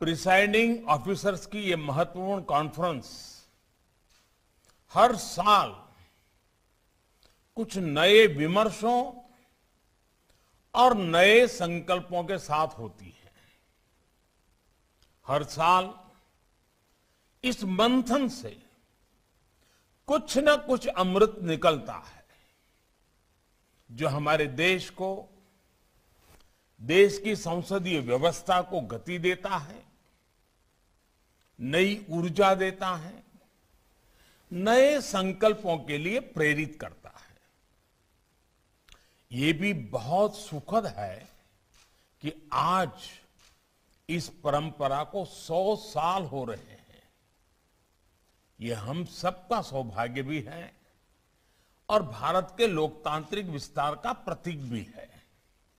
presiding officers की ये महत्वपूर्ण कॉन्फ्रेंस हर साल कुछ नए विमर्शों और नए संकल्पों के साथ होती है हर साल इस मंथन से कुछ न कुछ अमृत निकलता है जो हमारे देश को देश की संसदीय व्यवस्था को गति देता है नई ऊर्जा देता है नए संकल्पों के लिए प्रेरित करता है ये भी बहुत सुखद है कि आज इस परंपरा को सौ साल हो रहे हैं यह हम सबका सौभाग्य भी है और भारत के लोकतांत्रिक विस्तार का प्रतीक भी है